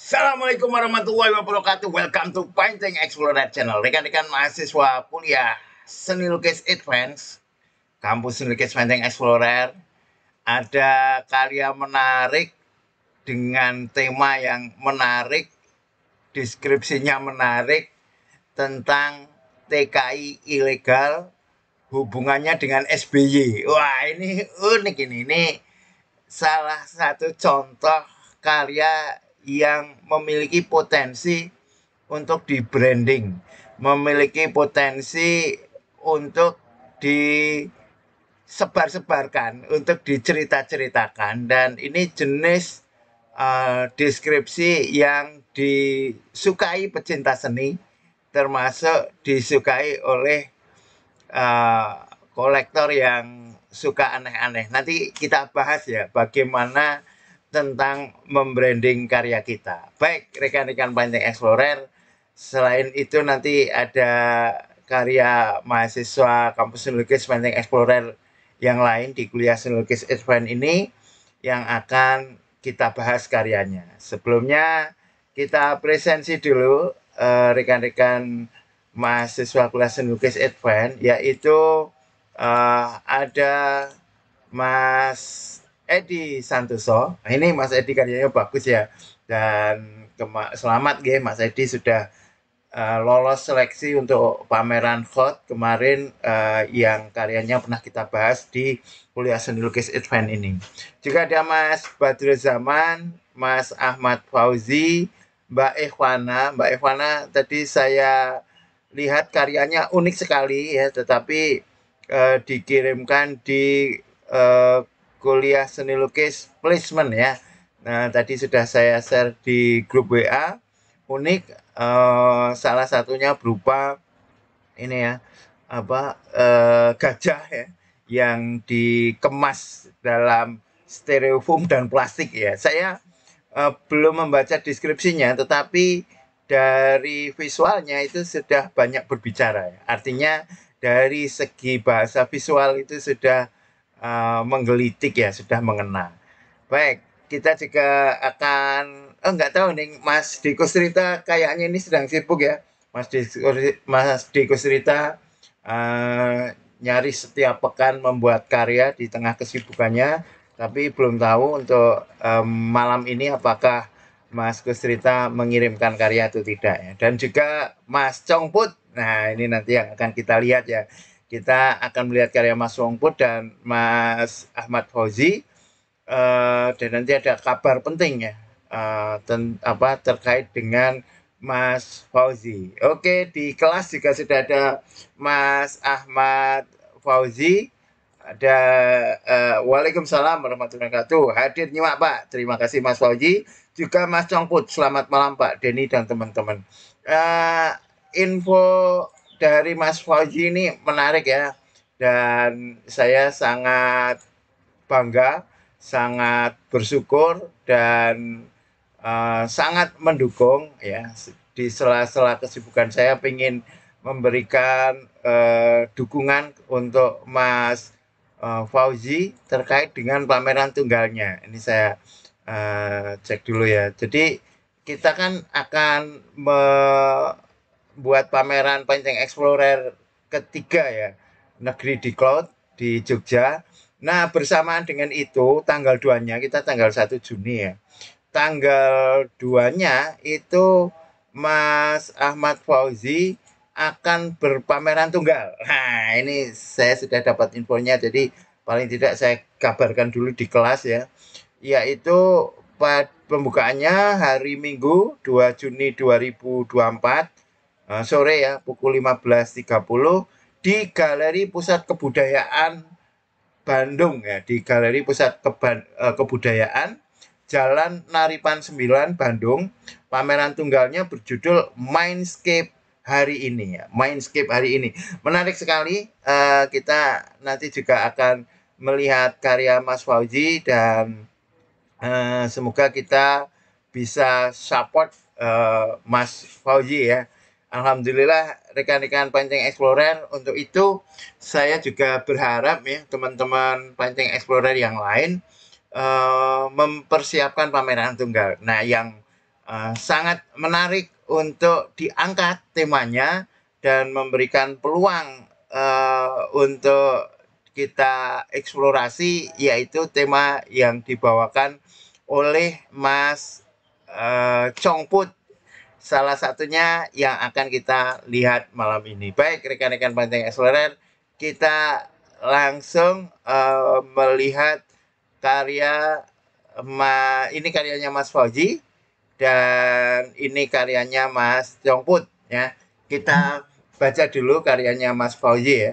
Assalamualaikum warahmatullahi wabarakatuh. Welcome to Painting Explorer Channel. Rekan-rekan mahasiswa kuliah seni lukis advance, kampus seni lukis Painting Explorer, ada karya menarik dengan tema yang menarik, deskripsinya menarik tentang TKI ilegal hubungannya dengan SBY. Wah, ini unik ini. Ini salah satu contoh karya yang memiliki potensi untuk di branding, memiliki potensi untuk disebar-sebarkan, untuk dicerita-ceritakan dan ini jenis uh, deskripsi yang disukai pecinta seni termasuk disukai oleh uh, kolektor yang suka aneh-aneh. Nanti kita bahas ya bagaimana tentang membranding karya kita. Baik rekan-rekan banyak Explorer, selain itu nanti ada karya mahasiswa kampus Lukis banyak Explorer yang lain di kuliah Lukis Expand ini yang akan kita bahas karyanya. Sebelumnya kita presensi dulu eh, rekan-rekan uh, mahasiswa kuliah Lukis Advance yaitu uh, ada Mas Edi Santoso. Nah, ini Mas Edi karyanya bagus ya. Dan selamat ya Mas Edi sudah uh, lolos seleksi untuk pameran hot kemarin uh, yang karyanya pernah kita bahas di kuliah seni lukis event ini. Juga ada Mas Badrul Zaman, Mas Ahmad Fauzi, Mbak Ikhwana. Mbak Ikhwana tadi saya lihat karyanya unik sekali ya, tetapi uh, dikirimkan di uh, kuliah seni lukis placement ya. Nah, tadi sudah saya share di grup WA. Unik uh, salah satunya berupa ini ya, apa uh, gajah ya yang dikemas dalam stereofoam dan plastik ya. Saya uh, belum membaca deskripsinya tetapi dari visualnya itu sudah banyak berbicara ya. Artinya dari segi bahasa visual itu sudah Eh, menggelitik ya, sudah mengena. Baik, kita juga akan oh nggak tahu nih Mas Diko Cerita kayaknya ini sedang sibuk ya. Mas Diko, Mas Diko Cerita uh, eh, nyaris setiap pekan membuat karya di tengah kesibukannya, tapi belum tahu untuk um, malam ini apakah Mas Kusrita mengirimkan karya atau tidak ya. Dan juga Mas Congput, nah ini nanti yang akan kita lihat ya kita akan melihat karya Mas Wongpo dan Mas Ahmad Fauzi uh, dan nanti ada kabar penting ya uh, ten, apa terkait dengan Mas Fauzi. Oke, di kelas juga sudah ada Mas Ahmad Fauzi. Ada uh, Waalaikumsalam warahmatullahi wabarakatuh. Hadir nyimak Pak. Terima kasih Mas Fauzi. Juga Mas Congput. Selamat malam Pak Denny dan teman-teman. Uh, info dari Mas Fauji ini menarik ya dan saya sangat bangga, sangat bersyukur dan uh, sangat mendukung ya di sela-sela kesibukan saya ingin memberikan uh, dukungan untuk Mas uh, Fauzi terkait dengan pameran tunggalnya. Ini saya uh, cek dulu ya. Jadi kita kan akan me buat pameran Pancing Explorer ketiga ya negeri di cloud di Jogja. Nah bersamaan dengan itu tanggal 2-nya kita tanggal 1 Juni ya. Tanggal 2-nya itu Mas Ahmad Fauzi akan berpameran tunggal. Nah ini saya sudah dapat infonya jadi paling tidak saya kabarkan dulu di kelas ya. Yaitu pembukaannya hari Minggu 2 Juni 2024 Eh, sore ya pukul 15.30 di Galeri Pusat Kebudayaan Bandung ya di Galeri Pusat Keban, eh, Kebudayaan Jalan Naripan 9 Bandung. Pameran tunggalnya berjudul Mindscape hari ini ya, Mindscape hari ini. Menarik sekali uh, kita nanti juga akan melihat karya Mas Fauzi dan uh, semoga kita bisa support uh, Mas Fauzi ya Alhamdulillah rekan-rekan Pancing Explorer untuk itu saya juga berharap ya teman-teman Pancing Explorer yang lain uh, mempersiapkan pameran tunggal. Nah, yang uh, sangat menarik untuk diangkat temanya dan memberikan peluang uh, untuk kita eksplorasi yaitu tema yang dibawakan oleh Mas uh, Chongput salah satunya yang akan kita lihat malam ini. Baik rekan-rekan Banteng Explorer, kita langsung uh, melihat karya ma, ini karyanya Mas Fauzi dan ini karyanya Mas Jongput ya. Kita baca dulu karyanya Mas Fauzi ya.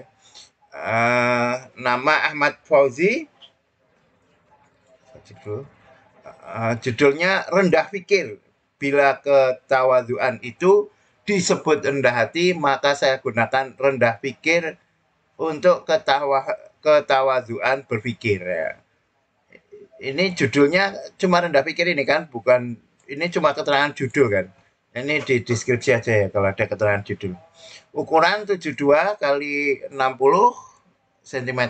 Uh, nama Ahmad Fauzi uh, eh, judulnya rendah pikir Bila ketawaduan itu disebut rendah hati, maka saya gunakan rendah pikir untuk ketawa ketawaduan berpikir. Ya. Ini judulnya cuma rendah pikir ini kan, bukan ini cuma keterangan judul kan. Ini di deskripsi aja ya kalau ada keterangan judul. Ukuran 72 kali 60 cm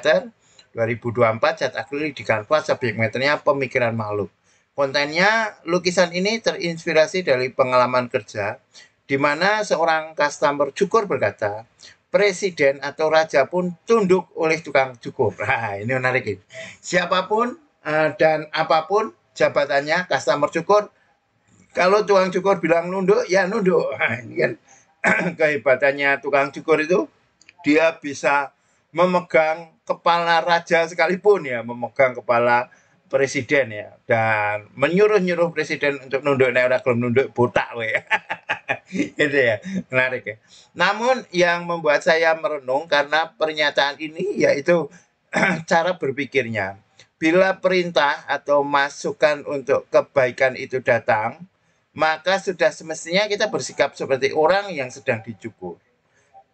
2024 cat akrilik di kanvas subjek meternya pemikiran makhluk. Kontennya, lukisan ini terinspirasi dari pengalaman kerja, di mana seorang customer cukur berkata, presiden atau raja pun tunduk oleh tukang cukur. Nah, ini menarik ini. Siapapun eh, dan apapun jabatannya, customer cukur, kalau tukang cukur bilang nunduk, ya nunduk. Nah, ini kan kehebatannya tukang cukur itu, dia bisa memegang kepala raja sekalipun ya, memegang kepala presiden ya dan menyuruh-nyuruh presiden untuk nunduk naik orang belum nunduk botak we. itu ya, menarik ya. Namun yang membuat saya merenung karena pernyataan ini yaitu cara berpikirnya. Bila perintah atau masukan untuk kebaikan itu datang, maka sudah semestinya kita bersikap seperti orang yang sedang dicukur.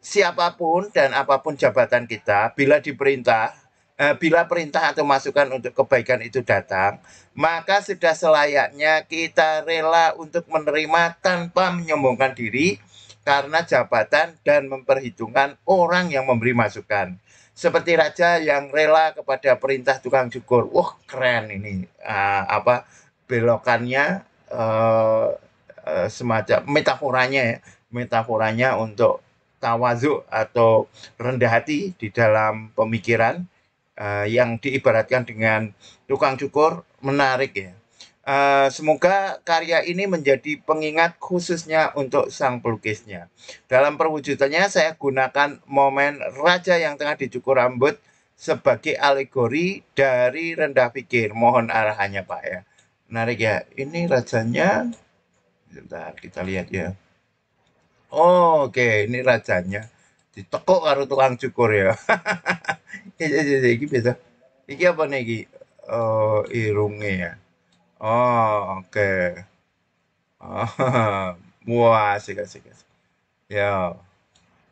Siapapun dan apapun jabatan kita, bila diperintah Eh, bila perintah atau masukan untuk kebaikan itu datang, maka sudah selayaknya kita rela untuk menerima tanpa menyombongkan diri karena jabatan dan memperhitungkan orang yang memberi masukan. Seperti raja yang rela kepada perintah tukang cukur. Wah, keren ini. Uh, apa belokannya uh, semacam metaforanya ya, metaforanya untuk tawazu atau rendah hati di dalam pemikiran uh, yang diibaratkan dengan tukang cukur menarik ya. Uh, semoga karya ini menjadi pengingat khususnya untuk sang pelukisnya. Dalam perwujudannya saya gunakan momen raja yang tengah dicukur rambut sebagai alegori dari rendah pikir. Mohon arahannya Pak ya. Menarik ya. Ini rajanya. Bentar, kita lihat ya. Oh, Oke, okay. ini rajanya ditekuk karo tukang cukur ya. iya iya iya iki biasa. Iki apa nih iki? Oh, irunge ya. Oh, oke. Okay. Oh, wah, asik asik asik. Ya.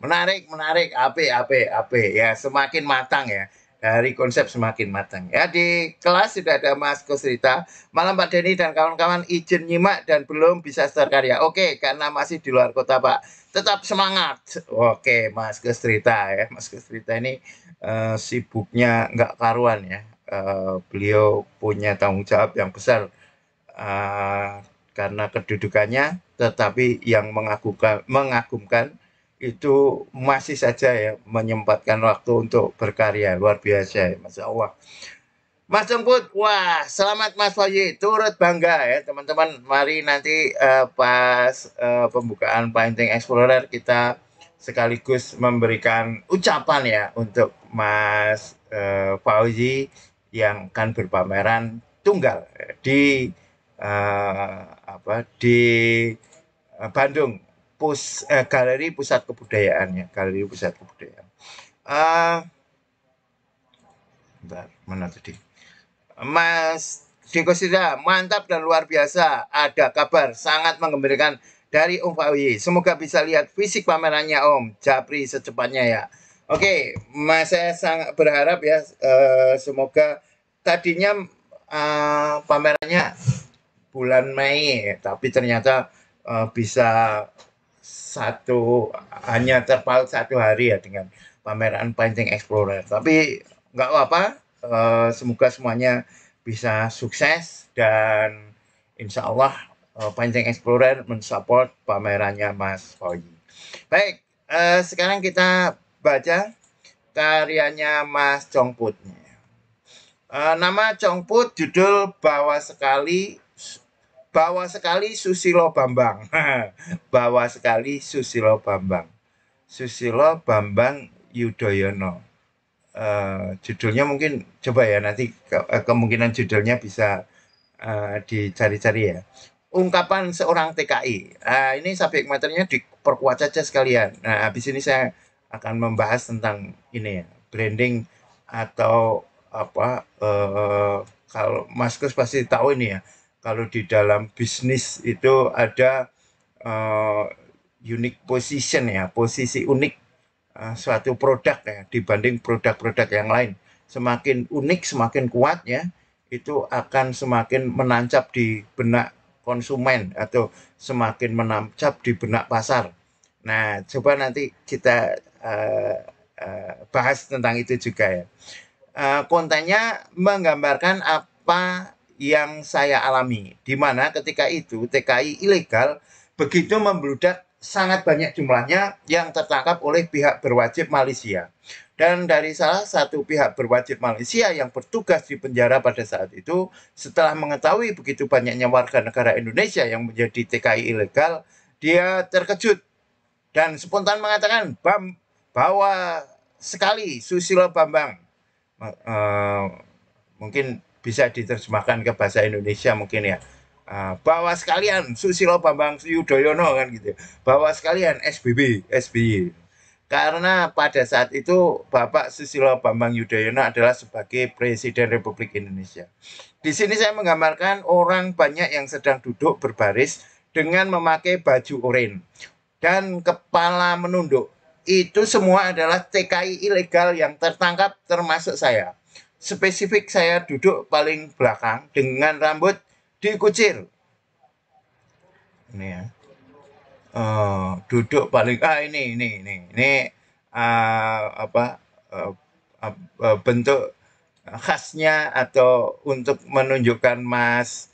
Menarik, menarik. Ape, ape, ape. Ya, semakin matang ya dari konsep semakin matang. Ya di kelas sudah ada Mas Kusrita, malam Pak Denny dan kawan-kawan izin nyimak dan belum bisa karya. Oke, karena masih di luar kota Pak. Tetap semangat. Oke, Mas Kusrita ya. Mas Kusrita ini uh, sibuknya nggak karuan ya. Uh, beliau punya tanggung jawab yang besar uh, karena kedudukannya, tetapi yang mengagumkan, mengagumkan itu masih saja ya menyempatkan waktu untuk berkarya luar biasa ya Mas Allah Mas Jemput, wah selamat Mas Wahyu, turut bangga ya teman-teman. Mari nanti uh, pas uh, pembukaan Painting Explorer kita sekaligus memberikan ucapan ya untuk Mas uh, Fauzi yang akan berpameran tunggal di uh, apa di Bandung pus, eh, galeri pusat kebudayaannya galeri pusat kebudayaan. Uh, bentar, mana tadi? Mas Diko Sida, mantap dan luar biasa. Ada kabar sangat menggembirakan dari Om Fawi. Semoga bisa lihat fisik pamerannya Om Japri secepatnya ya. Oke, okay, Mas saya sangat berharap ya uh, semoga tadinya uh, pamerannya bulan Mei, tapi ternyata uh, bisa satu hanya terpaut satu hari ya dengan pameran Painting Explorer. Tapi nggak apa-apa, eh, semoga semuanya bisa sukses dan insya Allah eh, Painting Explorer mensupport pamerannya Mas Fauzi. Baik, eh, sekarang kita baca karyanya Mas Chongput. nama Chongput judul Bawa Sekali Bawa sekali Susilo Bambang. Bawa sekali Susilo Bambang. Susilo Bambang Yudhoyono. Uh, judulnya mungkin coba ya nanti ke, eh, kemungkinan judulnya bisa uh, dicari-cari ya. Ungkapan seorang TKI. Uh, ini subjek materinya diperkuat saja sekalian. Nah, habis ini saya akan membahas tentang ini ya, branding atau apa uh, kalau maskus pasti tahu ini ya kalau di dalam bisnis itu ada uh, unique position ya, posisi unik uh, suatu produk ya dibanding produk-produk yang lain. Semakin unik, semakin kuat ya, itu akan semakin menancap di benak konsumen atau semakin menancap di benak pasar. Nah, coba nanti kita uh, uh, bahas tentang itu juga ya. Uh, kontennya menggambarkan apa yang saya alami. Di mana ketika itu TKI ilegal begitu membludak sangat banyak jumlahnya yang tertangkap oleh pihak berwajib Malaysia. Dan dari salah satu pihak berwajib Malaysia yang bertugas di penjara pada saat itu, setelah mengetahui begitu banyaknya warga negara Indonesia yang menjadi TKI ilegal, dia terkejut dan spontan mengatakan, Bam, bawa sekali Susilo Bambang. Uh, mungkin bisa diterjemahkan ke bahasa Indonesia mungkin ya ah, bahwa sekalian Susilo Bambang Yudhoyono kan gitu ya. bahwa sekalian SBB SBY karena pada saat itu Bapak Susilo Bambang Yudhoyono adalah sebagai Presiden Republik Indonesia di sini saya menggambarkan orang banyak yang sedang duduk berbaris dengan memakai baju oranye dan kepala menunduk itu semua adalah TKI ilegal yang tertangkap termasuk saya spesifik saya duduk paling belakang dengan rambut dikucir. Ini ya. Uh, duduk paling ah ini ini ini ini uh, apa uh, uh, bentuk khasnya atau untuk menunjukkan mas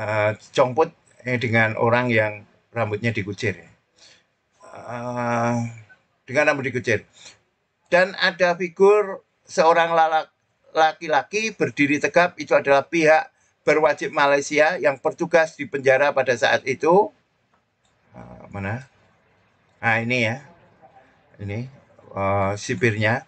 uh, congput eh, dengan orang yang rambutnya dikucir uh, ya. dengan rambut dikucir dan ada figur seorang lalak laki-laki berdiri tegap itu adalah pihak berwajib Malaysia yang bertugas di penjara pada saat itu. Ah, mana? Nah ini ya, ini uh, sipirnya.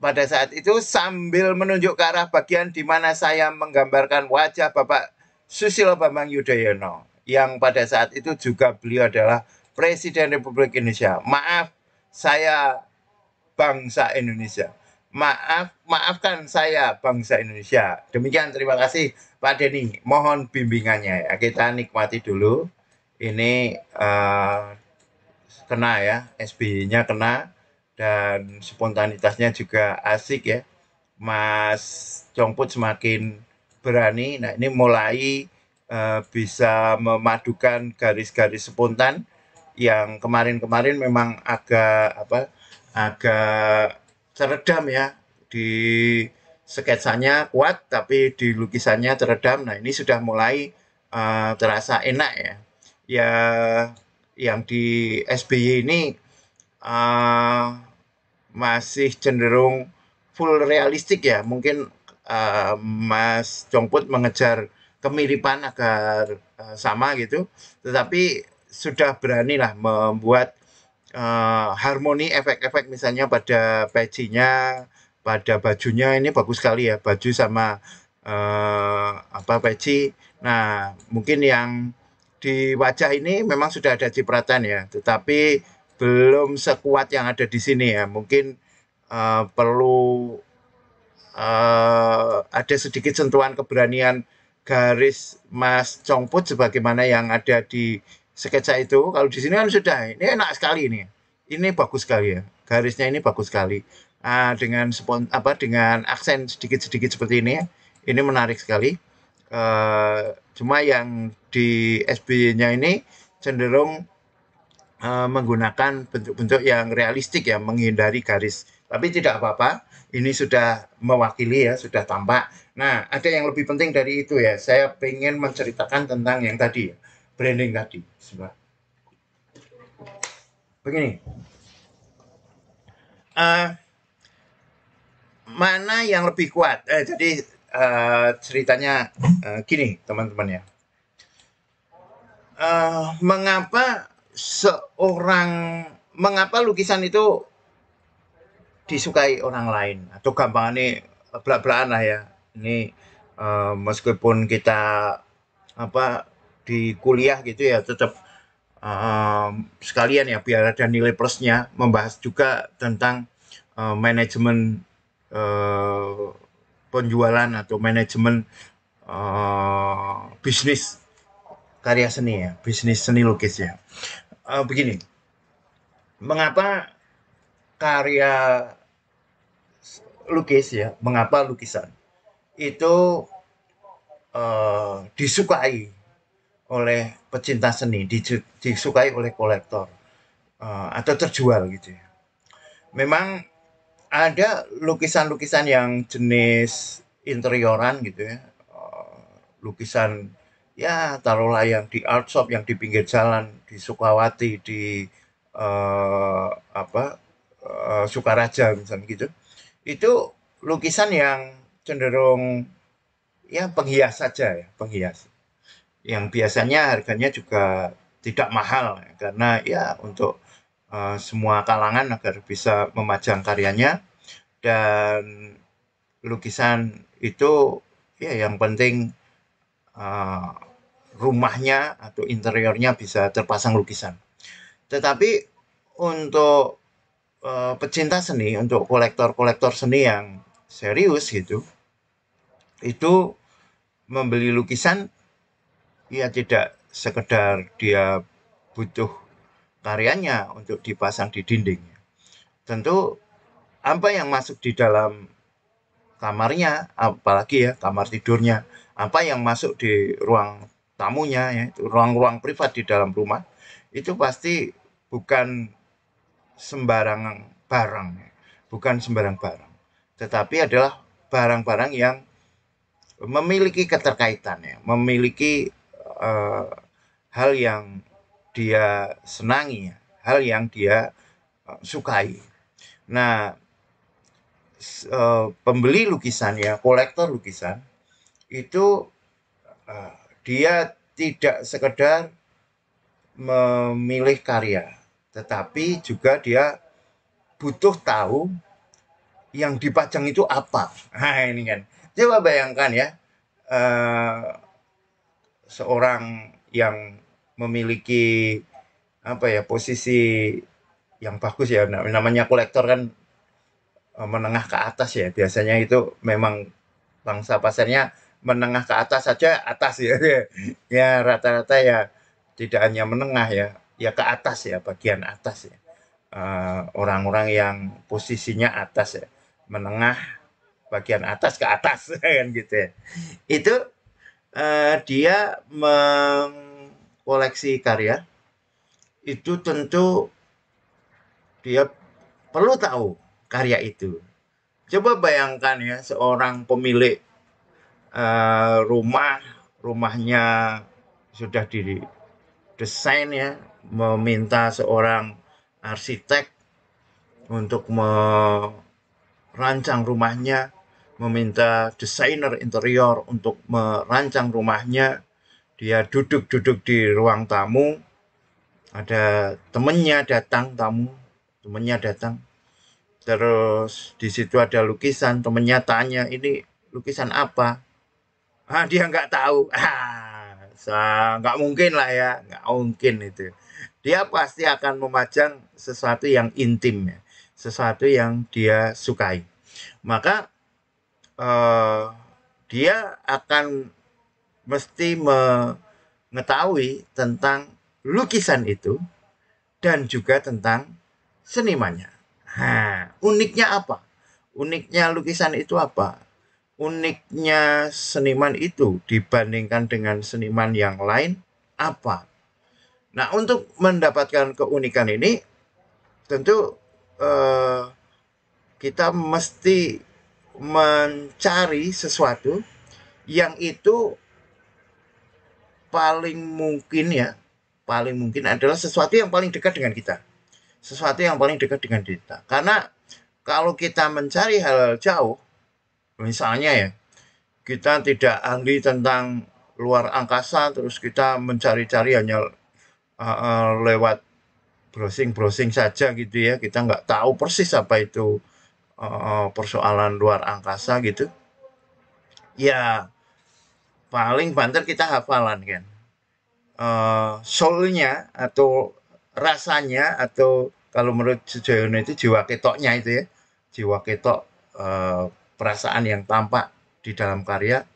Pada saat itu sambil menunjuk ke arah bagian di mana saya menggambarkan wajah Bapak Susilo Bambang Yudhoyono yang pada saat itu juga beliau adalah Presiden Republik Indonesia. Maaf, saya bangsa Indonesia maaf maafkan saya bangsa Indonesia. Demikian terima kasih Pak Denny. Mohon bimbingannya ya. Kita nikmati dulu. Ini uh, kena ya, SBY-nya kena dan spontanitasnya juga asik ya. Mas Jongput semakin berani. Nah, ini mulai uh, bisa memadukan garis-garis spontan yang kemarin-kemarin memang agak apa? agak teredam ya di sketsanya kuat tapi di lukisannya teredam. Nah, ini sudah mulai uh, terasa enak ya. Ya yang di SBY ini uh, masih cenderung full realistik ya. Mungkin uh, Mas Jongput mengejar kemiripan agar uh, sama gitu. Tetapi sudah beranilah membuat uh, harmoni efek-efek misalnya pada pecinya, pada bajunya ini bagus sekali ya baju sama uh, apa peci. Nah mungkin yang di wajah ini memang sudah ada cipratan ya, tetapi belum sekuat yang ada di sini ya. Mungkin uh, perlu uh, ada sedikit sentuhan keberanian garis Mas Congput sebagaimana yang ada di sketsa itu kalau di sini kan sudah ini enak sekali ini ini bagus sekali ya garisnya ini bagus sekali uh, dengan spon apa dengan aksen sedikit sedikit seperti ini ya ini menarik sekali uh, cuma yang di SBY-nya ini cenderung uh, menggunakan bentuk-bentuk yang realistik ya menghindari garis tapi tidak apa-apa ini sudah mewakili ya sudah tampak nah ada yang lebih penting dari itu ya saya ingin menceritakan tentang yang tadi ya branding tadi sebab begini uh, mana yang lebih kuat eh, jadi uh, ceritanya uh, gini teman-teman ya uh, mengapa seorang mengapa lukisan itu disukai orang lain atau gampang ini belak lah ya ini uh, meskipun kita apa di kuliah gitu ya tetap um, sekalian ya biar ada nilai plusnya membahas juga tentang uh, manajemen uh, penjualan atau manajemen uh, bisnis karya seni ya bisnis seni lukis ya uh, begini mengapa karya lukis ya mengapa lukisan itu uh, disukai oleh pecinta seni, disukai oleh kolektor uh, atau terjual gitu ya. Memang ada lukisan-lukisan yang jenis interioran gitu ya. Uh, lukisan ya taruhlah yang di art shop yang di pinggir jalan di Sukawati di uh, apa uh, Sukaraja misalnya gitu. Itu lukisan yang cenderung ya penghias saja ya, penghias yang biasanya harganya juga tidak mahal karena ya untuk uh, semua kalangan agar bisa memajang karyanya dan lukisan itu ya yang penting uh, rumahnya atau interiornya bisa terpasang lukisan. Tetapi untuk uh, pecinta seni, untuk kolektor-kolektor seni yang serius gitu, itu membeli lukisan ia ya, tidak sekedar dia butuh karyanya untuk dipasang di dinding. Tentu apa yang masuk di dalam kamarnya, apalagi ya kamar tidurnya, apa yang masuk di ruang tamunya, ya, ruang-ruang privat di dalam rumah, itu pasti bukan sembarang barang, ya. bukan sembarang barang, tetapi adalah barang-barang yang memiliki keterkaitan ya, memiliki uh, hal yang dia senangi, ya, hal yang dia uh, sukai. Nah, uh, pembeli lukisan ya, kolektor lukisan itu uh, dia tidak sekedar memilih karya, tetapi juga dia butuh tahu yang dipajang itu apa. Nah, ini kan. Coba bayangkan ya, uh, seorang yang memiliki apa ya posisi yang bagus ya nah, namanya kolektor kan eh, menengah ke atas ya biasanya itu memang bangsa pasarnya menengah ke atas saja atas ya ya rata-rata ya tidak hanya menengah ya ya ke atas ya bagian atas ya eh, orang-orang uh, yang posisinya atas ya menengah bagian atas ke atas kan gitu ya itu uh, dia mengkoleksi karya itu tentu dia perlu tahu karya itu. Coba bayangkan ya seorang pemilik uh, rumah, rumahnya sudah didesain ya, meminta seorang arsitek untuk merancang rumahnya meminta desainer interior untuk merancang rumahnya. Dia duduk-duduk di ruang tamu. Ada temennya datang tamu, temennya datang. Terus di situ ada lukisan, temennya tanya ini lukisan apa? Ah dia nggak tahu. Ah nggak mungkin lah ya, nggak mungkin itu. Dia pasti akan memajang sesuatu yang intim ya. sesuatu yang dia sukai. Maka Eh, dia akan mesti mengetahui tentang lukisan itu dan juga tentang senimannya. Ha, nah, uniknya apa? Uniknya lukisan itu apa? Uniknya seniman itu dibandingkan dengan seniman yang lain apa? Nah, untuk mendapatkan keunikan ini tentu eh, kita mesti mencari sesuatu yang itu paling mungkin ya, paling mungkin adalah sesuatu yang paling dekat dengan kita. Sesuatu yang paling dekat dengan kita. Karena kalau kita mencari hal, -hal jauh, misalnya ya, kita tidak ahli tentang luar angkasa, terus kita mencari-cari hanya uh, lewat browsing-browsing saja gitu ya, kita nggak tahu persis apa itu Eh, eh, persoalan luar angkasa gitu ya paling banter kita hafalan kan uh, soulnya atau rasanya atau kalau menurut Sujoyono itu jiwa ketoknya itu ya jiwa ketok uh, perasaan yang tampak di dalam karya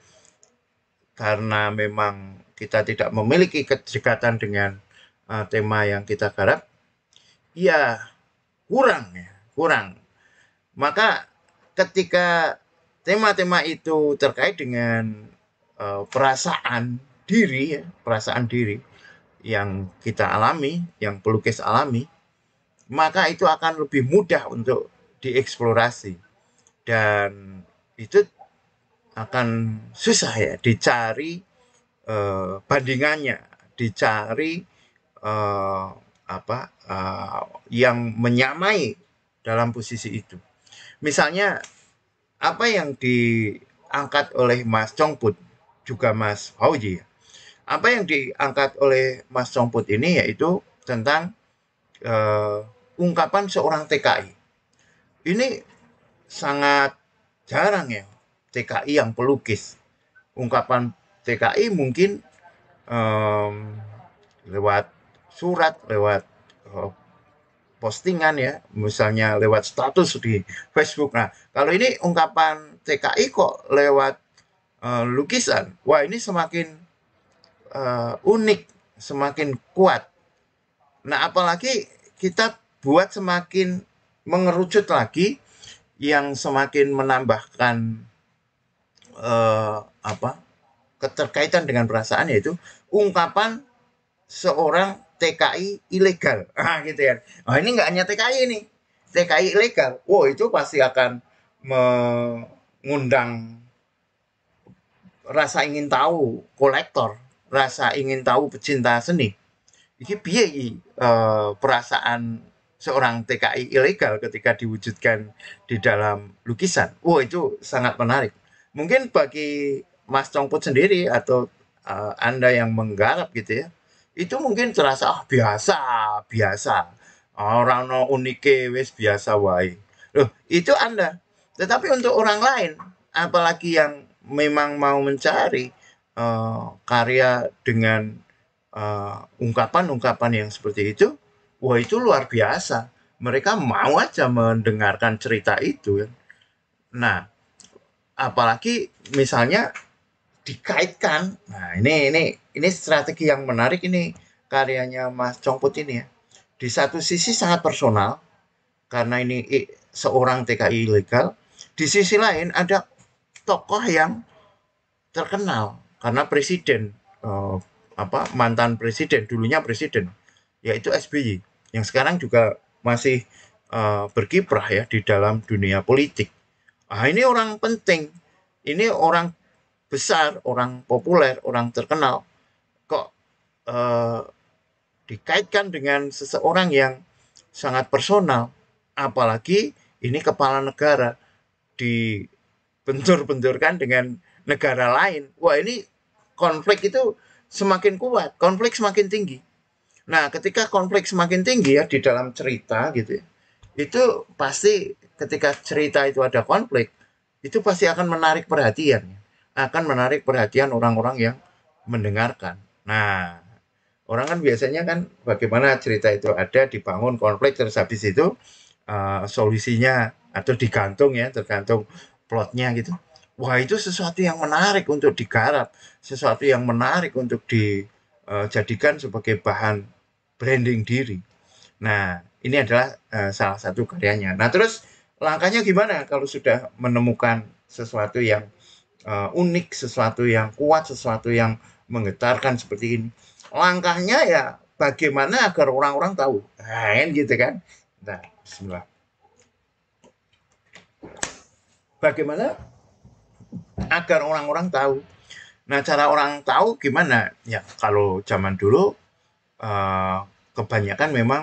karena memang kita tidak memiliki kedekatan dengan uh, tema yang kita garap ya kurang ya kurang maka ketika tema-tema itu terkait dengan uh, perasaan diri, ya, perasaan diri yang kita alami, yang pelukis alami, maka itu akan lebih mudah untuk dieksplorasi dan itu akan susah ya dicari uh, bandingannya, dicari uh, apa uh, yang menyamai dalam posisi itu misalnya apa yang diangkat oleh Mas Congput juga Mas Fauji. Ya? Apa yang diangkat oleh Mas Congput ini yaitu tentang uh, ungkapan seorang TKI. Ini sangat jarang ya TKI yang pelukis. Ungkapan TKI mungkin um, lewat surat, lewat uh, postingan ya, misalnya lewat status di Facebook. Nah, kalau ini ungkapan TKI kok lewat uh, lukisan, wah ini semakin uh, unik, semakin kuat. Nah, apalagi kita buat semakin mengerucut lagi yang semakin menambahkan uh, apa keterkaitan dengan perasaan yaitu ungkapan seorang TKI ilegal. Ah gitu ya. Oh ini nggak hanya TKI ini. TKI ilegal. Wow itu pasti akan mengundang rasa ingin tahu kolektor, rasa ingin tahu pecinta seni. Iki piye uh, perasaan seorang TKI ilegal ketika diwujudkan di dalam lukisan. Wow itu sangat menarik. Mungkin bagi Mas Congput sendiri atau eh, Anda yang menggarap gitu ya, itu mungkin terasa oh, biasa biasa ah, orang no unik wis biasa wae loh itu anda tetapi untuk orang lain apalagi yang memang mau mencari uh, karya dengan eh, ungkapan-ungkapan uh, yang seperti itu wah itu luar biasa mereka mau aja mendengarkan cerita itu kan. nah apalagi misalnya dikaitkan nah ini ini ini strategi yang menarik ini karyanya Mas Congput ini ya. Di satu sisi sangat personal karena ini seorang TKI ilegal. Di sisi lain ada tokoh yang terkenal karena presiden eh, apa mantan presiden dulunya presiden yaitu SBY yang sekarang juga masih eh, berkiprah ya di dalam dunia politik. Ah ini orang penting, ini orang besar, orang populer, orang terkenal eh, dikaitkan dengan seseorang yang sangat personal, apalagi ini kepala negara dibentur-benturkan dengan negara lain. Wah, ini konflik itu semakin kuat, konflik semakin tinggi. Nah, ketika konflik semakin tinggi ya di dalam cerita gitu ya, itu pasti ketika cerita itu ada konflik, itu pasti akan menarik perhatian, ya. akan menarik perhatian orang-orang yang mendengarkan. Nah, orang kan biasanya kan bagaimana cerita itu ada dibangun konflik terus habis itu uh, solusinya atau digantung ya tergantung plotnya gitu wah itu sesuatu yang menarik untuk digarap sesuatu yang menarik untuk dijadikan eh, sebagai bahan branding diri nah ini adalah uh, salah satu karyanya nah terus langkahnya gimana kalau sudah menemukan sesuatu yang uh, unik sesuatu yang kuat sesuatu yang menggetarkan seperti ini langkahnya ya bagaimana agar orang-orang tahu. Nah, gitu kan. Nah, bismillah. Bagaimana agar orang-orang tahu. Nah, cara orang tahu gimana? Ya, kalau zaman dulu eh, kebanyakan memang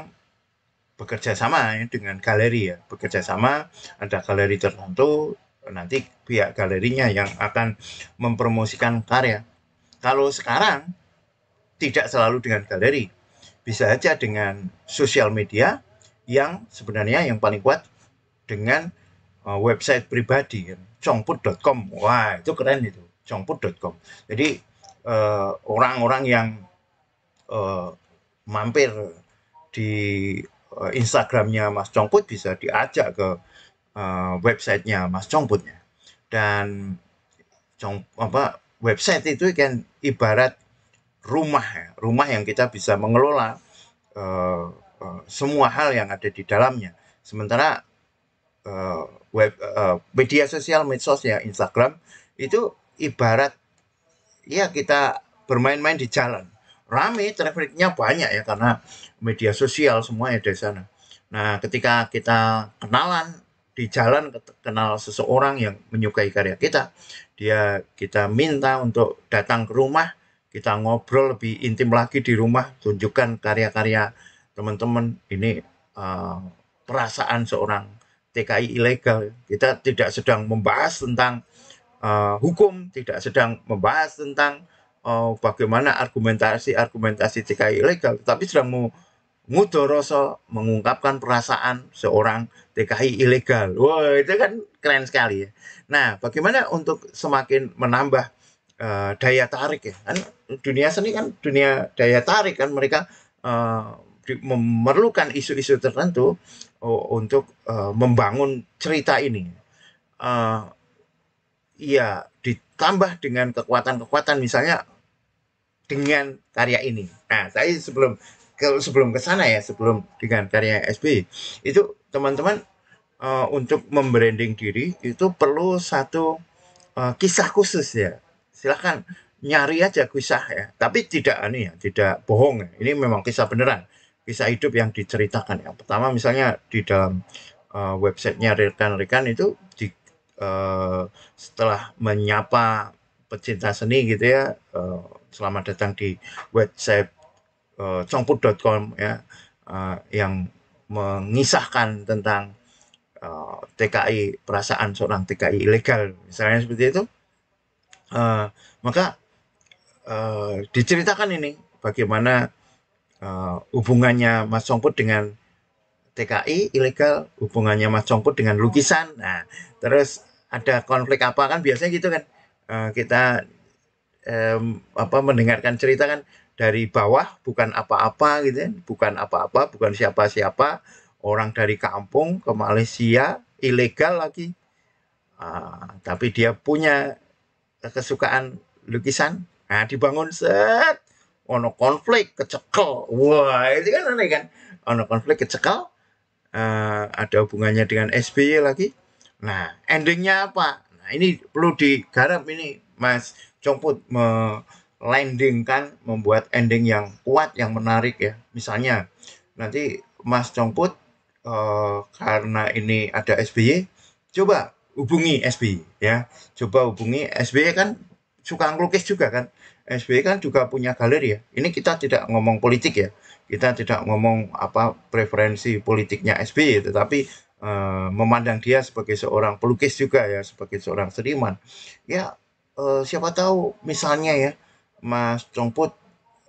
bekerja sama ya dengan galeri ya. Bekerja sama ada galeri tertentu, nanti pihak galerinya yang akan mempromosikan karya. Kalau sekarang tidak selalu dengan galeri. Bisa saja dengan sosial media yang sebenarnya yang paling kuat dengan uh, website pribadi Congput.com. Wah, itu keren itu. Congput.com. Jadi uh, orang-orang yang uh, mampir di Instagramnya Mas Congput bisa diajak ke websitenya Mas Congputnya dan apa website itu kan ibarat rumah ya, rumah yang kita bisa mengelola uh, uh, semua hal yang ada di dalamnya sementara uh, web uh, media sosial medsos ya Instagram itu ibarat ya kita bermain-main di jalan rame trafficnya banyak ya karena media sosial semua ya di sana nah ketika kita kenalan di jalan kenal seseorang yang menyukai karya kita dia kita minta untuk datang ke rumah kita ngobrol lebih intim lagi di rumah, tunjukkan karya-karya teman-teman. Ini uh, perasaan seorang TKI ilegal. Kita tidak sedang membahas tentang uh, hukum, tidak sedang membahas tentang uh, bagaimana argumentasi-argumentasi TKI ilegal, tapi sedang mengudoroso mengungkapkan perasaan seorang TKI ilegal. Wah, wow, itu kan keren sekali ya. Nah, bagaimana untuk semakin menambah uh, daya tarik ya kan dunia seni kan dunia daya tarik kan mereka uh, memerlukan isu-isu tertentu uh, untuk uh, membangun cerita ini uh, ya ditambah dengan kekuatan-kekuatan misalnya dengan karya ini nah saya sebelum ke, sebelum ke sana ya sebelum dengan karya sb itu teman-teman uh, untuk membranding diri itu perlu satu uh, kisah khusus ya silahkan nyari aja kisah ya tapi tidak ini ya tidak bohong ya. ini memang kisah beneran kisah hidup yang diceritakan ya. yang pertama misalnya di dalam uh, websitenya rekan-rekan itu di uh, setelah menyapa pecinta seni gitu ya uh, selamat datang di website uh, congput.com ya uh, yang mengisahkan tentang uh, TKI perasaan seorang TKI ilegal misalnya seperti itu Uh, maka uh, diceritakan ini bagaimana uh, hubungannya Mas Songput dengan TKI ilegal, hubungannya Mas Songput dengan lukisan. Nah, terus ada konflik apa kan biasanya gitu kan. Uh, kita um, apa mendengarkan cerita kan dari bawah bukan apa-apa gitu kan, bukan apa-apa, bukan siapa-siapa, orang dari kampung ke Malaysia ilegal lagi. Uh, tapi dia punya kesukaan lukisan nah dibangun set ono konflik kecekel wah itu kan aneh kan ono konflik kecekel uh, ada hubungannya dengan SBY lagi nah endingnya apa nah ini perlu digarap ini Mas Comput kan membuat ending yang kuat yang menarik ya misalnya nanti Mas Comput uh, karena ini ada SBY coba hubungi SB ya coba hubungi SB kan suka ngelukis juga kan SB kan juga punya galeri ya ini kita tidak ngomong politik ya kita tidak ngomong apa preferensi politiknya SB tetapi uh, memandang dia sebagai seorang pelukis juga ya sebagai seorang seniman ya uh, siapa tahu misalnya ya Mas Congput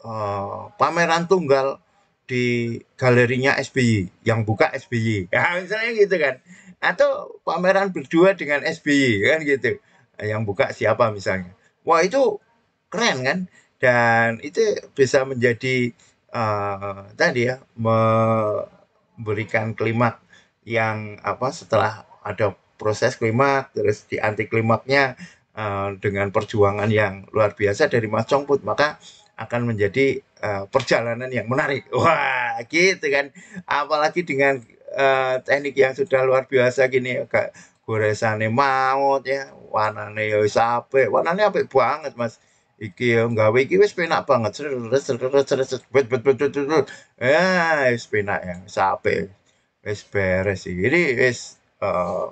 uh, eh, pameran tunggal di galerinya SBY yang buka SBY ya misalnya gitu kan atau pameran berdua dengan SBY kan gitu eh, yang buka siapa misalnya wah itu keren kan dan itu bisa menjadi uh, tadi ya memberikan klimat yang apa setelah ada proses klimat terus di anti klimaknya uh, eh, dengan perjuangan yang luar biasa dari Mas Congput maka akan menjadi uh, perjalanan yang menarik wah gitu kan apalagi dengan Eh, teknik yang sudah luar biasa gini ya, kayak goresane maut ya warnane ya wis apik warnane apik banget Mas iki ya gawe iki wis penak banget seret seret seret bet bet bet bet eh wis penak ya wis apik wis beres iki wis eh,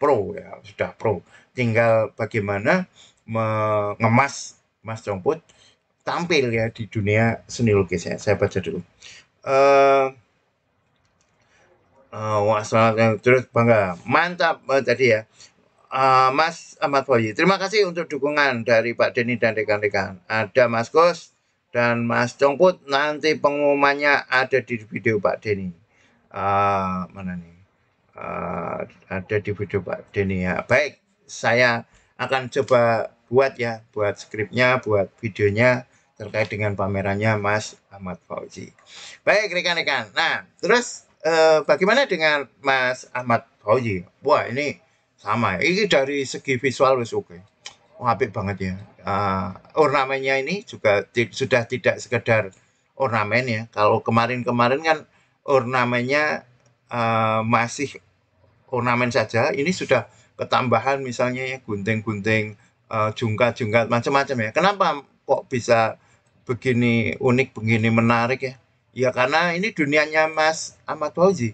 pro ya sudah pro tinggal bagaimana mengemas Mas jomput tampil ya di dunia seni lukis ya saya baca dulu uh, uh, yang terus bangga mantap uh, tadi ya uh, Mas Ahmad Boyi terima kasih untuk dukungan dari Pak Denny dan rekan-rekan ada Mas Kos dan Mas Congput nanti pengumumannya ada di video Pak Denny uh, mana nih uh, ada di video Pak Denny ya baik saya akan coba buat ya buat skripnya buat videonya terkait dengan pamerannya Mas Ahmad Fauzi. Baik rekan-rekan. Nah, terus Eh, bagaimana dengan Mas Ahmad Boyi? Oh iya. Wah ini sama. Ya. Ini dari segi visual wis oke. Okay. apik banget ya. Uh, ornamennya ini juga sudah tidak sekedar ornamen ya. Kalau kemarin-kemarin kan ornamennya uh, masih ornamen saja. Ini sudah ketambahan misalnya ya gunting-gunting uh, jungkat-jungkat macam-macam ya. Kenapa kok bisa begini unik, begini menarik ya? Ya karena ini dunianya Mas Ahmad Fauzi.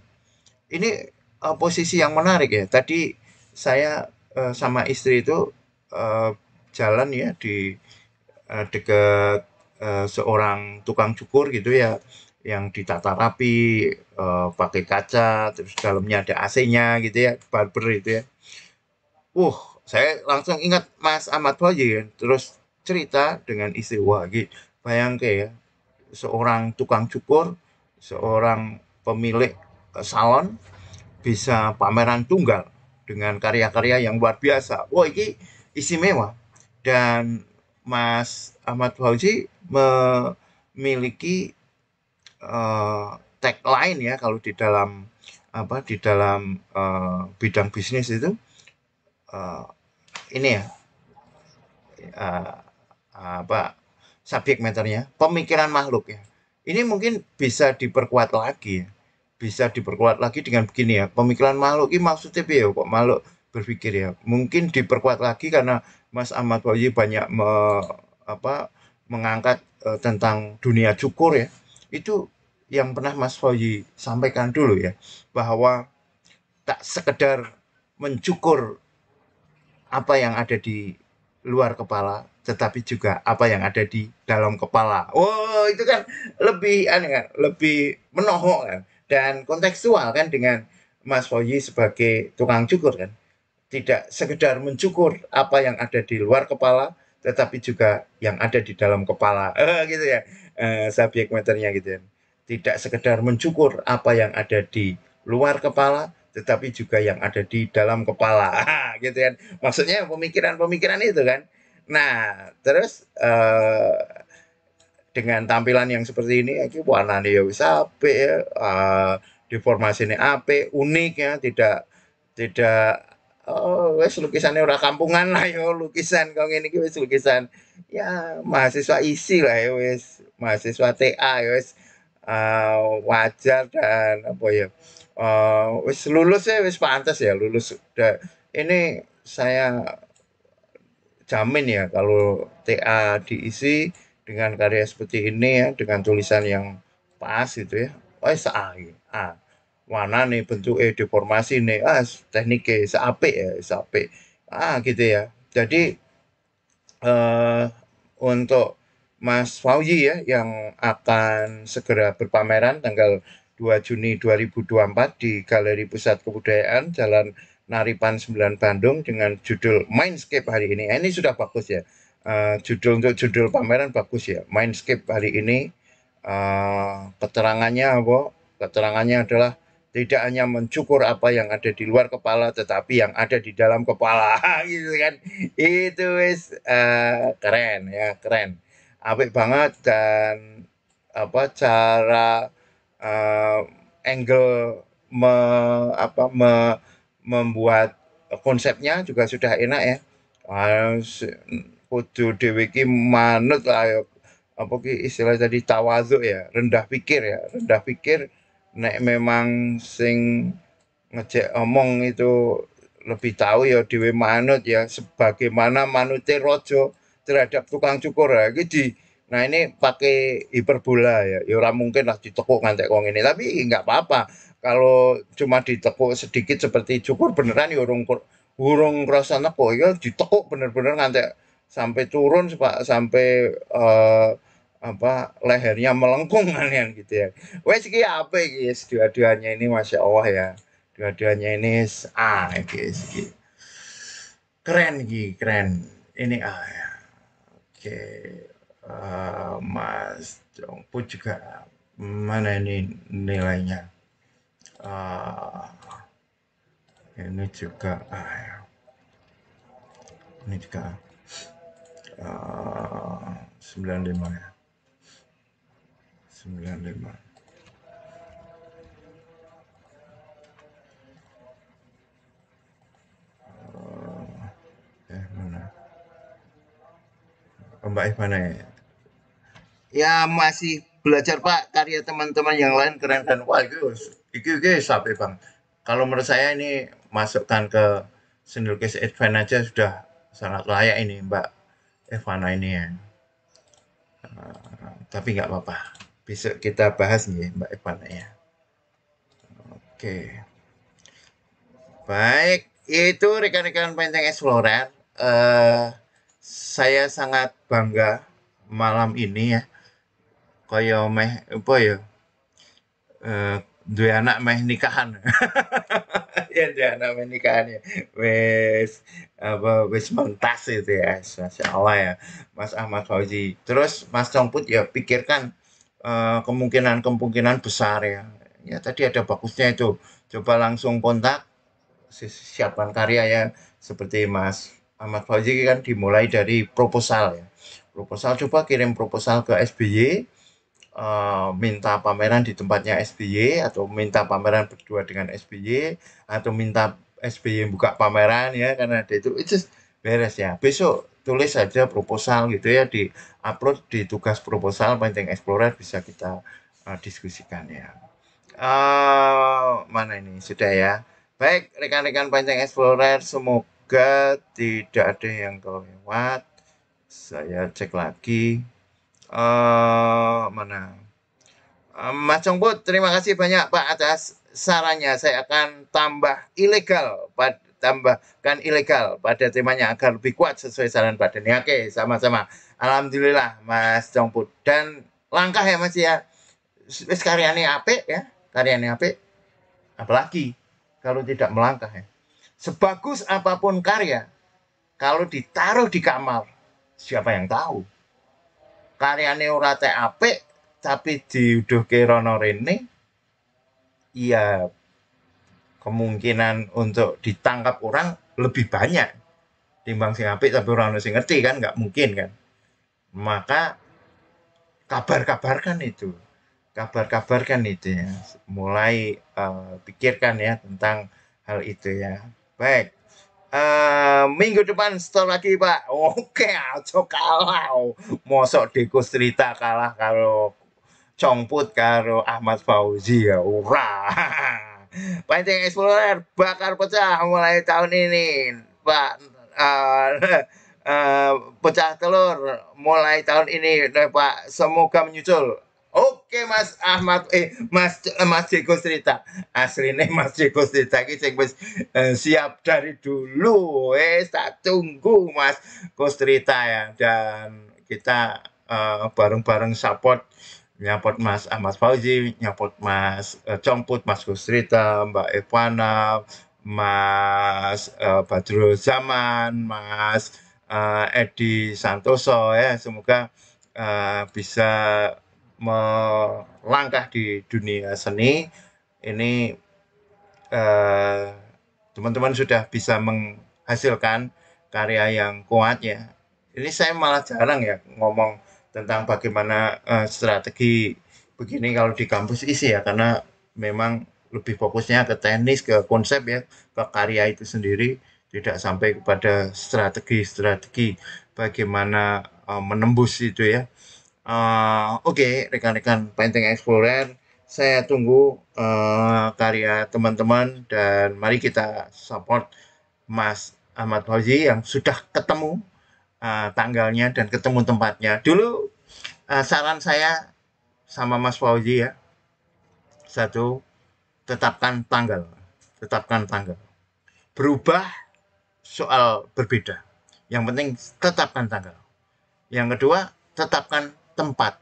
Ini uh, posisi yang menarik ya. Tadi saya uh, sama istri itu uh, jalan ya di uh, dekat uh, seorang tukang cukur gitu ya yang ditata rapi uh, pakai kaca terus dalamnya ada AC-nya gitu ya barber itu ya. uh, saya langsung ingat Mas Ahmad Fauzi ya. terus cerita dengan istri wah gitu. Bayangke ya, seorang tukang cukur, seorang pemilik eh, salon bisa pameran tunggal dengan karya-karya yang luar biasa. Wah, ini istimewa. Dan Mas Ahmad Fauzi memiliki uh, tagline ya kalau di dalam apa di dalam uh, bidang bisnis itu uh, ini ya uh, apa subjek meternya pemikiran makhluk ya. Ini mungkin bisa diperkuat lagi ya. Bisa diperkuat lagi dengan begini ya. Pemikiran makhluk ini maksudnya biaya, kok makhluk berpikir ya. Mungkin diperkuat lagi karena Mas Ahmad Wahyu banyak me, apa, mengangkat e, tentang dunia cukur ya. Itu yang pernah Mas Fauzi sampaikan dulu ya bahwa tak sekedar mencukur apa yang ada di luar kepala tetapi juga apa yang ada di dalam kepala. Oh, itu kan lebih aneh kan, ya, lebih menohok kan dan kontekstual kan dengan Mas Foyi sebagai tukang cukur kan. Tidak sekedar mencukur apa yang ada di luar kepala, tetapi juga yang ada di dalam kepala. Eh, gitu ya. Eh, subjek meternya gitu ya. Tidak sekedar mencukur apa yang ada di luar kepala, tetapi juga yang ada di dalam kepala. gitu kan. Maksudnya pemikiran-pemikiran itu kan Nah, terus uh, dengan tampilan yang seperti ini iki ya, warna ya wis apik ya, uh, eh, ini apik, unik ya, tidak tidak oh wes lukisannya udah kampungan lah yo lukisan kau ini gue lukisan ya mahasiswa isi lah ya wes mahasiswa TA ya wes uh, eh, wajar dan apa ya uh, wes lulus ya wes pantas ya lulus udah ini saya jamin ya kalau TA diisi dengan karya seperti ini ya dengan tulisan yang pas gitu ya oh sa A A mana nih bentuk E deformasi nih ah teknik tekniknya seape ya ap ah gitu ya jadi eh, untuk Mas Fauji ya yang akan segera berpameran tanggal 2 Juni 2024 di Galeri Pusat Kebudayaan Jalan Naripan 9 Bandung dengan judul Mindscape hari ini. Eh, ini sudah bagus ya. Uh, judul untuk judul pameran bagus ya. Mindscape hari ini uh, keterangannya apa? Keterangannya adalah tidak hanya mencukur apa yang ada di luar kepala tetapi yang ada di dalam kepala gitu kan. Itu is uh, keren ya, keren. Apik banget dan apa cara uh, angle me apa me membuat konsepnya juga sudah enak ya ah, kudu dewi manut lah ya. apa ki istilah tadi ya rendah pikir ya rendah pikir nek memang sing ngecek omong itu lebih tahu ya dewi manut ya sebagaimana manute rojo terhadap tukang cukur ya gitu. di Nah ini pakai hiperbola ya, ya orang mungkin lah ditekuk ngantek kong ini, tapi nggak apa-apa. Kalau cuma ditekuk sedikit seperti cukur beneran ya urung urung rasa nekuk ya ditekuk bener-bener ngantek sampai turun sampai uh, apa lehernya melengkung kalian gitu ya. Wes iki apa guys, dua-duanya ini masya Allah ya, dua-duanya ini ah guys, keren gitu, keren. Ini ah, ya. Oke uh, Mas Jongpu juga mana ini nilainya uh, ini juga uh, ini juga eh, uh, 95 ya 95 Mbak Ivana ya ya masih belajar Pak karya teman-teman yang lain keren dan wah itu itu itu sampai bang. Kalau menurut saya ini masukkan ke sendiri case advance aja sudah sangat layak ini Mbak Evana ini ya. Uh, tapi nggak apa-apa. bisa kita bahas nih Mbak Evana ya. Oke. Okay. Baik, itu rekan-rekan penting Explorer. Uh, saya sangat bangga malam ini ya kaya meh apa ya uh, anak meh nikahan ya dua anak meh nikahan ya wes apa wes mentas itu ya masya Allah ya Mas Ahmad Fauzi terus Mas Congput ya pikirkan eh, kemungkinan-kemungkinan kemungkinan -kemungkinan besar ya ya tadi ada bagusnya itu coba langsung kontak siapkan karya ya seperti Mas Ahmad Fauzi kan dimulai dari proposal ya proposal coba kirim proposal ke SBY uh, minta pameran di tempatnya SBY atau minta pameran berdua dengan SBY atau minta SBY buka pameran ya karena ada itu itu beres ya besok tulis saja proposal gitu ya di upload di tugas proposal penting explorer bisa kita uh, diskusikan ya uh, mana ini sudah ya baik rekan-rekan panjang explorer semoga tidak ada yang kelewat saya cek lagi uh, mana? Eh, Mas Congbo, terima kasih banyak Pak atas sarannya. Saya akan tambah ilegal, tambahkan ilegal pada temanya agar lebih kuat sesuai saran Pak Deni. Ya, oke, sama-sama. Alhamdulillah Mas Congbo. Dan langkah ya Mas ya. Wis karyane ya, karyanya Ap. Apalagi kalau tidak melangkah ya. Sebagus apapun karya, kalau ditaruh di kamar, siapa yang tahu? karyane ora teh apik tapi diuduhke rono rene ya kemungkinan untuk ditangkap orang lebih banyak timbang sing apik tapi orang sing ngerti kan nggak mungkin kan maka kabar-kabarkan itu kabar-kabarkan itu ya mulai uh, pikirkan ya tentang hal itu ya baik Uh, minggu depan store lagi pak oke aja kalau mosok Deko cerita kalah kalau congput karo Ahmad Fauzi ya ura. Panjang Explorer bakar pecah mulai tahun ini Pak uh, uh, pecah telur mulai tahun ini Pak semoga menyusul Oke Mas Ahmad eh Mas eh, Mas Jeko cerita. nih Mas Jeko cerita kita eh, siap dari dulu. Eh tak tunggu Mas Ko cerita ya dan kita eh, bareng-bareng eh, support nyapot Mas Ahmad Fauzi, nyapot Mas eh, Comput, Mas cerita Mbak Evana, Mas eh, Badru Zaman, Mas eh, Edi Santoso ya semoga eh, bisa melangkah di dunia seni ini eh, teman-teman eh, sudah bisa menghasilkan karya yang kuat ya ini saya malah jarang ya ngomong tentang bagaimana eh, strategi begini kalau di kampus isi ya karena memang lebih fokusnya ke teknis ke konsep ya ke karya itu sendiri tidak sampai kepada strategi-strategi bagaimana eh, menembus itu ya uh, oke okay, rekan-rekan Painting Explorer saya tunggu uh, karya teman-teman dan mari kita support Mas Ahmad Fauzi yang sudah ketemu uh, tanggalnya dan ketemu tempatnya. Dulu uh, saran saya sama Mas Fauzi ya, satu tetapkan tanggal, tetapkan tanggal. Berubah soal berbeda. Yang penting tetapkan tanggal. Yang kedua tetapkan tempat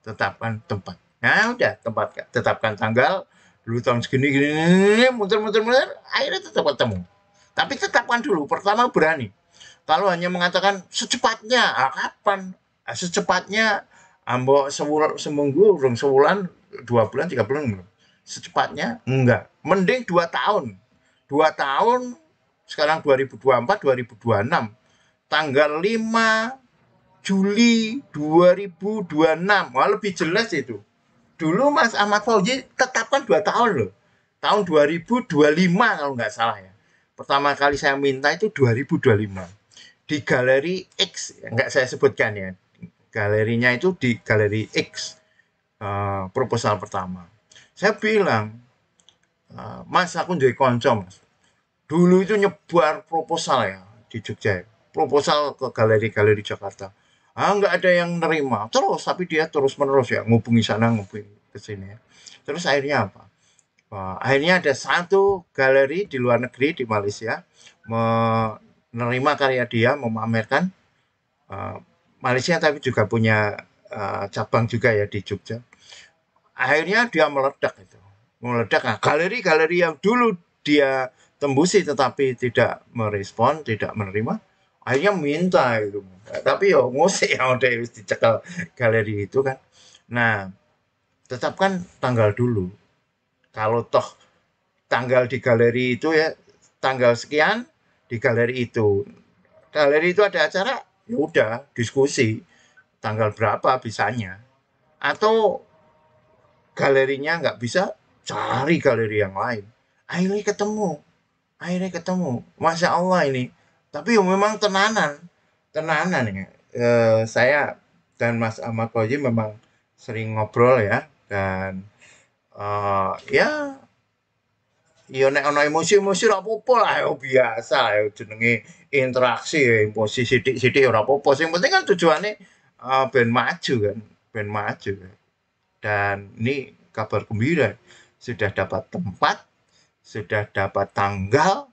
tetapkan tempat nah udah tempat tetapkan tanggal dulu tahun segini gini, gini muter-muter muter akhirnya tetap ketemu tapi tetapkan dulu pertama berani kalau hanya mengatakan secepatnya ah, kapan ah, secepatnya ambo sebulan seminggu belum sebulan dua bulan tiga bulan belum secepatnya enggak mending dua tahun dua tahun sekarang 2024 2026 tanggal 5 Juli 2026. Wah, lebih jelas itu. Dulu Mas Ahmad Fauzi tetapkan 2 tahun loh. Tahun 2025 kalau nggak salah ya. Pertama kali saya minta itu 2025. Di galeri X, nggak saya sebutkan ya. Galerinya itu di galeri X. Uh, proposal pertama. Saya bilang, uh, Mas aku jadi konco mas. Dulu itu nyebar proposal ya di Jogja. Proposal ke galeri-galeri Jakarta ah nggak ada yang nerima terus tapi dia terus menerus ya ngubungi sana ngubungi ke sini ya. terus akhirnya apa Wah, akhirnya ada satu galeri di luar negeri di Malaysia menerima karya dia memamerkan uh, Malaysia tapi juga punya uh, cabang juga ya di Jogja akhirnya dia meledak itu meledak nah, galeri-galeri yang dulu dia tembusi tetapi tidak merespon tidak menerima akhirnya minta itu tapi ya ngusik yang udah harus dicekel galeri itu kan nah tetapkan tanggal dulu kalau toh tanggal di galeri itu ya tanggal sekian di galeri itu galeri itu ada acara ya udah diskusi tanggal berapa bisanya atau galerinya nggak bisa cari galeri yang lain akhirnya ketemu akhirnya ketemu masya Allah ini tapi ya memang tenanan tenanan ya e, saya dan Mas Ahmad Koji memang sering ngobrol ya dan e, ya ya nek ono emosi-emosi ora apa lah ya biasa ya jenenge interaksi ya emosi sithik-sithik ora apa sing penting kan tujuannya uh, eh, ben maju kan ben maju kan. dan ini kabar gembira sudah dapat tempat sudah dapat tanggal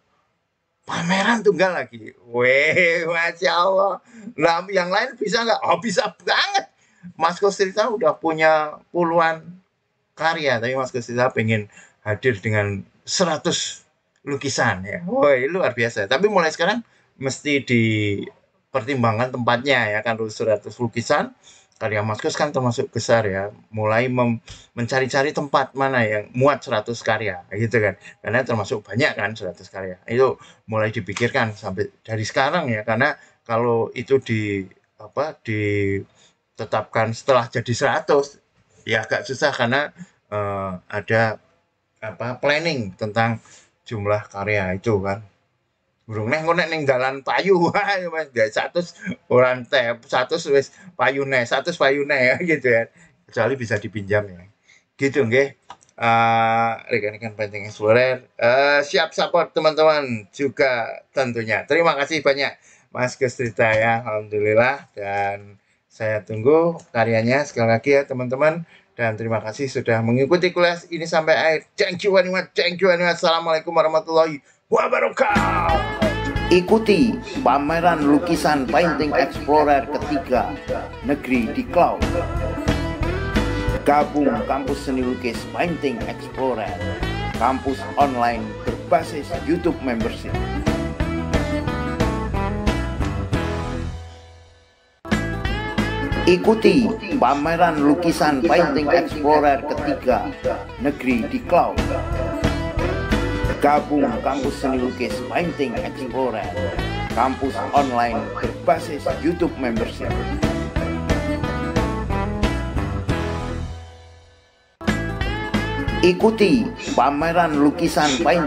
pameran tunggal lagi. Weh, masya Allah. Nah, yang lain bisa nggak? Oh, bisa banget. Mas Kostrita udah punya puluhan karya, tapi Mas Kostrita pengen hadir dengan 100 lukisan ya. Woi, luar biasa. Tapi mulai sekarang mesti dipertimbangkan tempatnya ya kan 100 lukisan karya Maskus kan termasuk besar ya, mulai mencari-cari tempat mana yang muat 100 karya gitu kan. Karena termasuk banyak kan 100 karya. Itu mulai dipikirkan sampai dari sekarang ya karena kalau itu di apa ditetapkan setelah jadi 100 ya agak susah karena uh, ada apa planning tentang jumlah karya itu kan burung neh ngonek neng jalan payu Mas 100 orang teh 100 payu payune satu payune ya gitu ya kecuali bisa dipinjam ya gitu enggak uh, eh, rekan-rekan penting explorer uh, siap support teman-teman juga tentunya terima kasih banyak Mas Kesrita ya Alhamdulillah dan saya tunggu karyanya sekali lagi ya teman-teman dan terima kasih sudah mengikuti kelas ini sampai akhir. Thank you very Thank you very Assalamualaikum warahmatullahi wabarakatuh. Ikuti pameran lukisan Painting Explorer ketiga negeri di cloud. Gabung kampus seni lukis Painting Explorer, kampus online berbasis YouTube membership. Ikuti pameran lukisan Painting Explorer ketiga negeri di cloud. Gabung kampus seni lukis painting at kampus online berbasis YouTube membership. Ikuti pameran lukisan painting